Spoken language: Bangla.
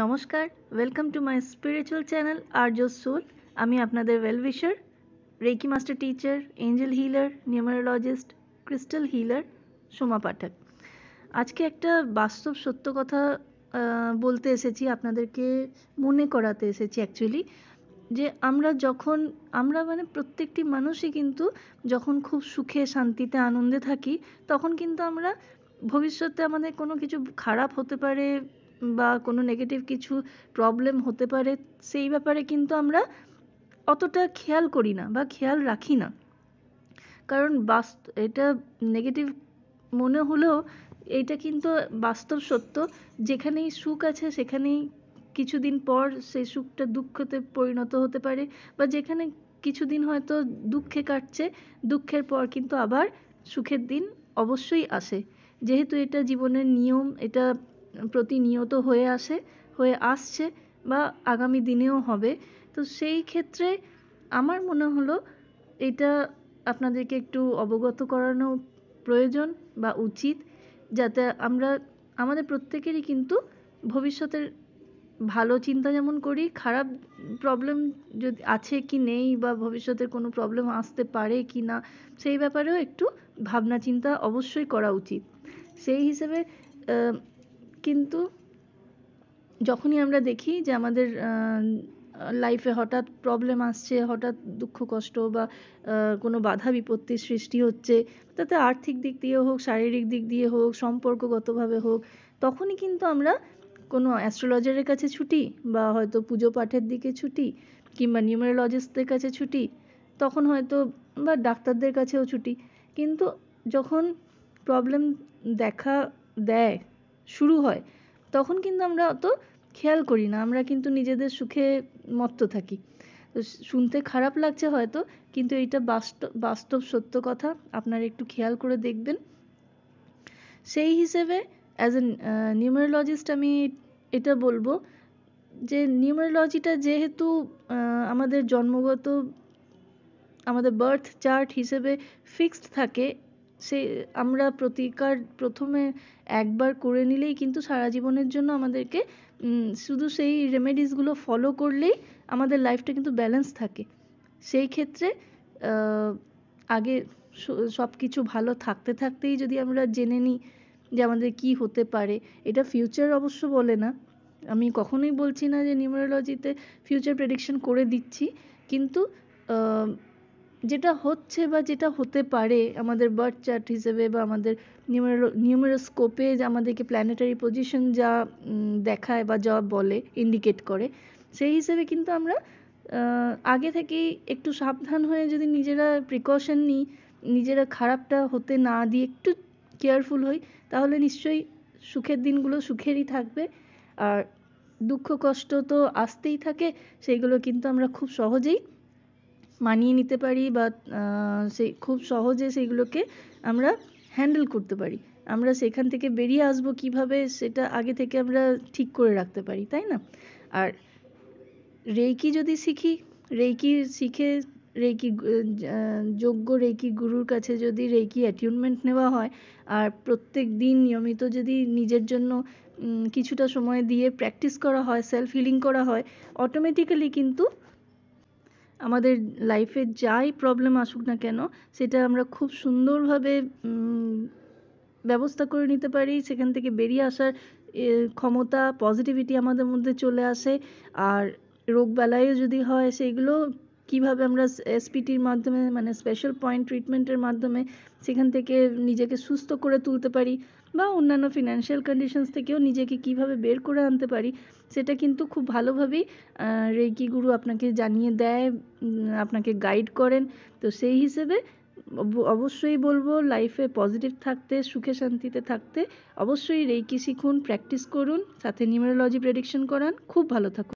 নমস্কার welcome to my spiritual channel Arya soul আমি আপনাদের well wisher reiki master teacher angel healer numerologist crystal healer Soma Pathak আজকে একটা বাস্তব সত্য কথা বলতে এসেছি আপনাদেরকে মনে করাতে এসেছি অ্যাকচুয়ালি যে আমরা যখন আমরা মানে প্রত্যেকটি মানুষই কিন্তু যখন খুব সুখে শান্তিতে আনন্দে থাকি তখন কিন্তু আমরা ভবিষ্যতে আমাদের কোনো কিছু খারাপ হতে পারে বা কোনো নেগেটিভ কিছু প্রবলেম হতে পারে সেই ব্যাপারে কিন্তু আমরা অতটা খেয়াল করি না বা খেয়াল রাখি না কারণ বাস্ত এটা নেগেটিভ মনে হলেও এইটা কিন্তু বাস্তব সত্য যেখানেই সুখ আছে সেখানেই কিছুদিন পর সেই সুখটা দুঃখতে পরিণত হতে পারে বা যেখানে কিছুদিন হয়তো দুঃখে কাটছে দুঃখের পর কিন্তু আবার সুখের দিন অবশ্যই আসে যেহেতু এটা জীবনের নিয়ম এটা প্রতিনিয়ত হয়ে আসে হয়ে আসছে বা আগামী দিনেও হবে তো সেই ক্ষেত্রে আমার মনে হলো এটা আপনাদেরকে একটু অবগত করানো প্রয়োজন বা উচিত যাতে আমরা আমাদের প্রত্যেকেরই কিন্তু ভবিষ্যতের ভালো চিন্তা যেমন করি খারাপ প্রবলেম যদি আছে কি নেই বা ভবিষ্যতের কোনো প্রবলেম আসতে পারে কি না সেই ব্যাপারেও একটু ভাবনা চিন্তা অবশ্যই করা উচিত সেই হিসেবে কিন্তু যখনই আমরা দেখি যে আমাদের লাইফে হঠাৎ প্রবলেম আসছে হঠাৎ দুঃখ কষ্ট বা কোনো বাধা বিপত্তির সৃষ্টি হচ্ছে তাতে আর্থিক দিক দিয়ে হোক শারীরিক দিক দিয়ে হোক সম্পর্কগতভাবে হোক তখনই কিন্তু আমরা কোনো অ্যাস্ট্রোলজারের কাছে ছুটি বা হয়তো পুজো পাঠের দিকে ছুটি কিংবা নিউমারোলজিস্টদের কাছে ছুটি তখন হয়তো বা ডাক্তারদের কাছেও ছুটি কিন্তু যখন প্রবলেম দেখা দেয় শুরু হয় তখন কিন্তু আমরা অত খেয়াল করি না আমরা কিন্তু নিজেদের সুখে মত্ত থাকি তো শুনতে খারাপ লাগছে হয়তো কিন্তু এইটা বাস্তব বাস্তব সত্য কথা আপনারা একটু খেয়াল করে দেখবেন সেই হিসেবে অ্যাজ এ নিউমারোলজিস্ট আমি এটা বলবো যে নিউমারোলজিটা যেহেতু আমাদের জন্মগত আমাদের বার্থ চার্ট হিসেবে ফিক্সড থাকে সে আমরা প্রতিকার প্রথমে একবার করে নিলেই কিন্তু সারা জীবনের জন্য আমাদেরকে শুধু সেই রেমেডিসগুলো ফলো করলেই আমাদের লাইফটা কিন্তু ব্যালেন্স থাকে সেই ক্ষেত্রে আগে সব কিছু ভালো থাকতে থাকতেই যদি আমরা জেনে নিই যে আমাদের কি হতে পারে এটা ফিউচার অবশ্য বলে না আমি কখনোই বলছি না যে নিউমারোলজিতে ফিউচার প্রেডিকশন করে দিচ্ছি কিন্তু যেটা হচ্ছে বা যেটা হতে পারে আমাদের বার্থ চার্ট হিসেবে বা আমাদের নিউমেরো নিউমেরোস্কোপে যে আমাদেরকে প্ল্যানেটারি পজিশন যা দেখায় বা যা বলে ইন্ডিকেট করে সেই হিসেবে কিন্তু আমরা আগে থেকেই একটু সাবধান হয়ে যদি নিজেরা প্রিকশন নিই নিজেরা খারাপটা হতে না দিয়ে একটু কেয়ারফুল হই তাহলে নিশ্চয়ই সুখের দিনগুলো সুখেরই থাকবে আর দুঃখ কষ্ট তো আসতেই থাকে সেইগুলো কিন্তু আমরা খুব সহজেই মানিয়ে নিতে পারি বা সেই খুব সহজে সেইগুলোকে আমরা হ্যান্ডেল করতে পারি আমরা সেখান থেকে বেরিয়ে আসব কিভাবে সেটা আগে থেকে আমরা ঠিক করে রাখতে পারি তাই না আর রেকি যদি শিখি রেকি শিখে রেকি যোগ্য রেকি গুরুর কাছে যদি রেকি অ্যাটিউনমেন্ট নেওয়া হয় আর প্রত্যেক দিন নিয়মিত যদি নিজের জন্য কিছুটা সময় দিয়ে প্র্যাকটিস করা হয় সেলফ হিলিং করা হয় অটোমেটিক্যালি কিন্তু আমাদের লাইফে যাই প্রবলেম আসুক না কেন সেটা আমরা খুব সুন্দরভাবে ব্যবস্থা করে নিতে পারি সেখান থেকে বেরিয়ে আসার ক্ষমতা পজিটিভিটি আমাদের মধ্যে চলে আসে আর রোগ রোগবালাইও যদি হয় সেইগুলো কিভাবে আমরা এসপিটির মাধ্যমে মানে স্পেশাল পয়েন্ট ট্রিটমেন্টের মাধ্যমে সেখান থেকে নিজেকে সুস্থ করে তুলতে পারি বা অন্যান্য ফিনান্সিয়াল কন্ডিশনস থেকেও নিজেকে কিভাবে বের করে আনতে পারি সেটা কিন্তু খুব ভালোভাবেই রেকি গুরু আপনাকে জানিয়ে দেয় আপনাকে গাইড করেন তো সেই হিসেবে অবশ্যই বলবো লাইফে পজিটিভ থাকতে সুখে শান্তিতে থাকতে অবশ্যই রেইকি শিখুন প্র্যাকটিস করুন সাথে নিউমেরোলজি প্রেডিকশন করান খুব ভালো থাকুন